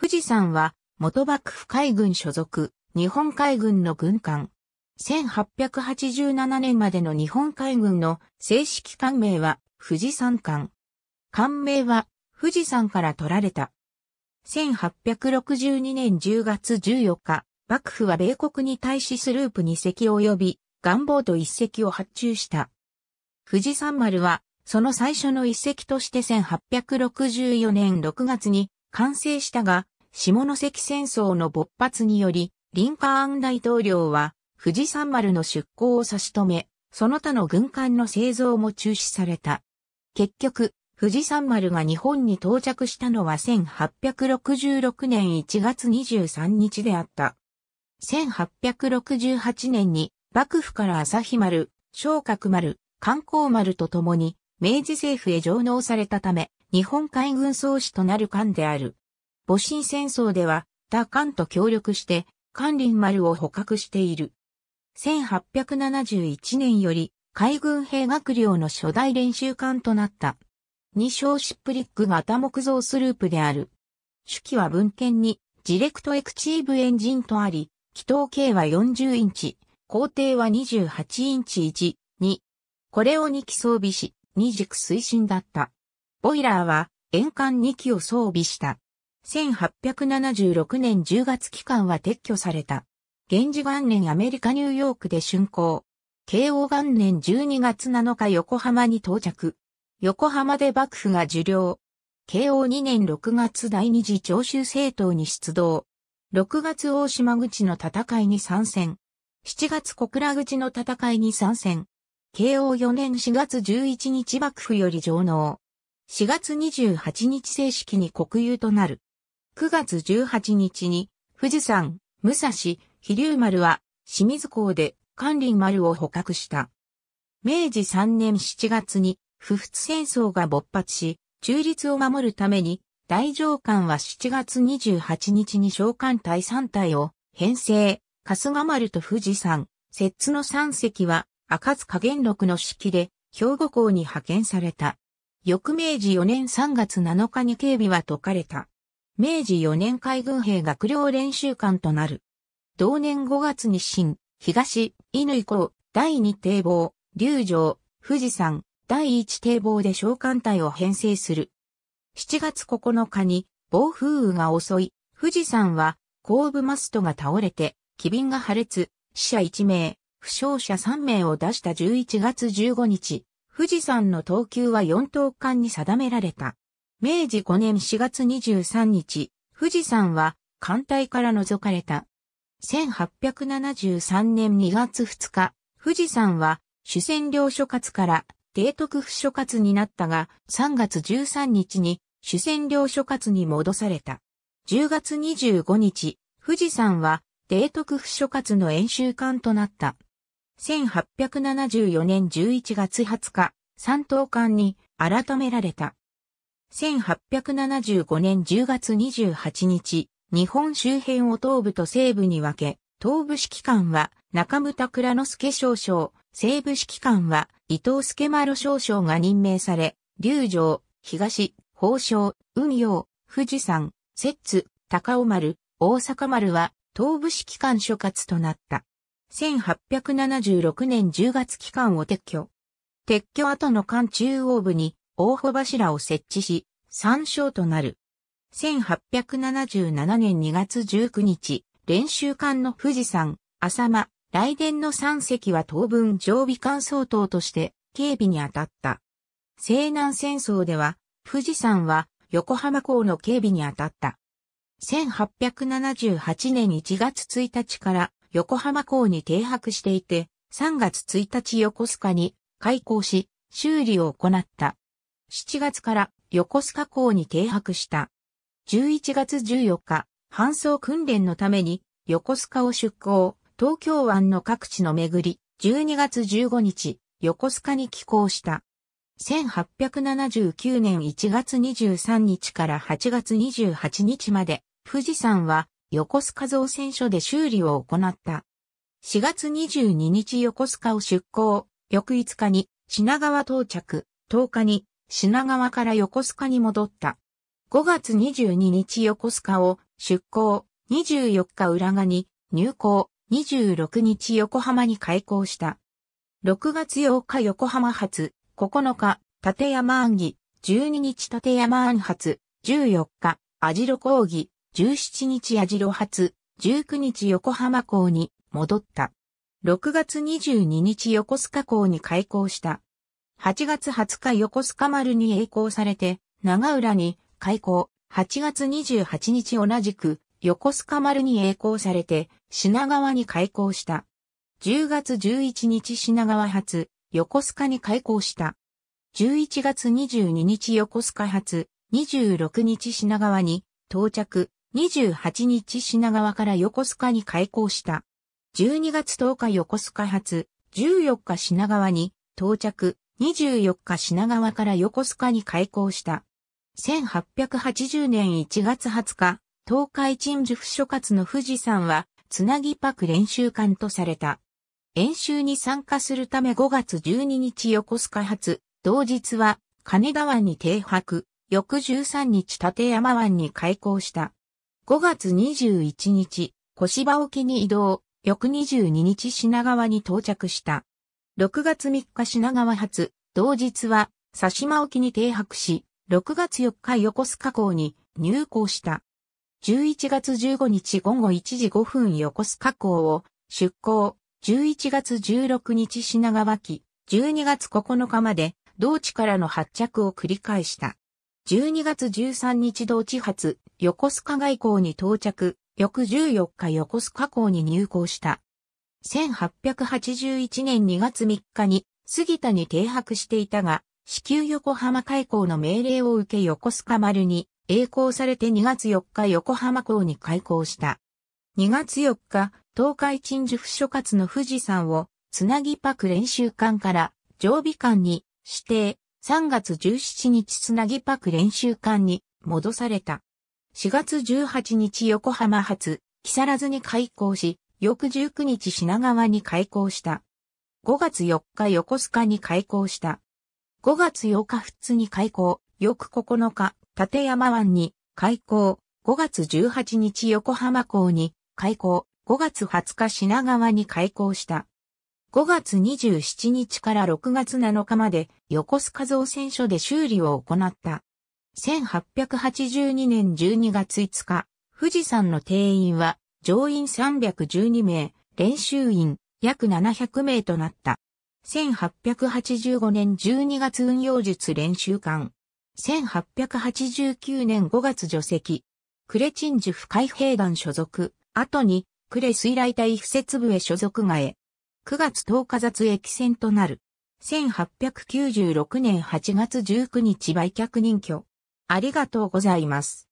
富士山は元幕府海軍所属、日本海軍の軍艦。1887年までの日本海軍の正式艦名は富士山艦。艦名は富士山から取られた。1862年10月14日、幕府は米国に対しスループ2隻及び願望と1隻を発注した。富士山丸は、その最初の1隻として1864年6月に完成したが、下関戦争の勃発により、リンカーン大統領は、富士山丸の出港を差し止め、その他の軍艦の製造も中止された。結局、富士山丸が日本に到着したのは1866年1月23日であった。1868年に幕府から朝日丸、昇格丸、観光丸と共に明治政府へ上納されたため、日本海軍総司となる艦である。戊辰戦争では、他艦と協力して、艦林丸を捕獲している。1871年より、海軍兵学寮の初代練習艦となった。二小シップリック型木造スループである。手記は文献に、ディレクトエクチーブエンジンとあり、気筒径は40インチ、工程は28インチ1、2。これを2機装備し、二軸推進だった。ボイラーは沿管2機を装備した。1876年10月期間は撤去された。源氏元年アメリカニューヨークで竣工。慶応元年12月7日横浜に到着。横浜で幕府が受領。慶応2年6月第二次長州政党に出動。6月大島口の戦いに参戦。7月小倉口の戦いに参戦。慶応4年4月11日幕府より上納。4月28日正式に国有となる。9月18日に、富士山、武蔵、飛龍丸は、清水港で、関林丸を捕獲した。明治3年7月に、不仏戦争が勃発し、中立を守るために、大上官は7月28日に召喚隊3隊を、編成、春日丸と富士山、摂津の3隻は、赤塚元禄の指揮で、兵庫港に派遣された。翌明治4年3月7日に警備は解かれた。明治4年海軍兵学寮練習艦となる。同年5月に新、東、以降、第2堤防、竜城、富士山、第1堤防で召喚隊を編成する。7月9日に暴風雨が襲い、富士山は後部マストが倒れて、機敏が破裂、死者1名、負傷者3名を出した11月15日、富士山の等級は4等間に定められた。明治5年4月23日、富士山は艦隊から除かれた。1873年2月2日、富士山は主占領所轄から帝徳府所轄になったが、3月13日に主占領所轄に戻された。10月25日、富士山は帝徳府所轄の演習艦となった。1874年11月20日、三等艦に改められた。1875年10月28日、日本周辺を東部と西部に分け、東部指揮官は中村倉之助少将、西部指揮官は伊藤助丸少将が任命され、龍城、東、宝生、運用、富士山、摂津、高尾丸、大阪丸は東部指揮官所轄となった。1876年10月期間を撤去。撤去後の間中央部に大穂柱を設置し、参照となる。1877年2月19日、練習艦の富士山、浅間、雷電の三隻は当分常備艦総統として警備に当たった。西南戦争では、富士山は横浜港の警備に当たった。1878年1月1日から横浜港に停泊していて、3月1日横須賀に開港し、修理を行った。7月から横須賀港に停泊した。11月14日、搬送訓練のために横須賀を出港、東京湾の各地の巡り、12月15日、横須賀に寄港した。1879年1月23日から8月28日まで、富士山は横須賀造船所で修理を行った。4月22日横須賀を出港、翌5日に品川到着、10日に品川から横須賀に戻った。5月22日横須賀を出港、24日浦賀に入港、26日横浜に開港した。6月8日横浜発、9日、立山案議、12日立山案発、14日、網代講義、17日矢代発、19日横浜港に戻った。6月22日横須賀港に開港した。8月20日横須賀丸に栄光されて、長浦に開港。8月28日同じく横須賀丸に栄光されて、品川に開港した。10月11日品川発、横須賀に開港した。11月22日横須賀発、26日品川に到着。28日品川から横須賀に開港した。12月10日横須賀発、14日品川に到着、24日品川から横須賀に開港した。1880年1月20日、東海鎮守府所轄の富士山は、つなぎパク練習館とされた。演習に参加するため5月12日横須賀発、同日は金田湾に停泊、翌13日立山湾に開港した。5月21日、小芝沖に移動、翌22日品川に到着した。6月3日品川発、同日は、佐島沖に停泊し、6月4日横須賀港に入港した。11月15日午後1時5分横須賀港を出港、11月16日品川機、12月9日まで同地からの発着を繰り返した。12月13日同地発、横須賀外港に到着、翌14日横須賀港に入港した。1881年2月3日に杉田に停泊していたが、至急横浜海港の命令を受け横須賀丸に栄光されて2月4日横浜港に開港した。2月4日、東海鎮守府所轄の富士山をつなぎパク練習艦から常備艦に指定、3月17日つなぎパク練習艦に戻された。4月18日横浜発、木更津に開港し、翌19日品川に開港した。5月4日横須賀に開港した。5月8日富津に開港、翌9日、立山湾に開港、5月18日横浜港に開港、5月20日品川に開港した。5月27日から6月7日まで横須賀造船所で修理を行った。1882年12月5日、富士山の定員は乗員312名、練習員約700名となった。1885年12月運用術練習館。1889年5月除籍。クレチンジュ不海兵団所属。後に、クレ水雷隊不設部へ所属外。9月10日雑駅船となる。1896年8月19日売却任居。ありがとうございます。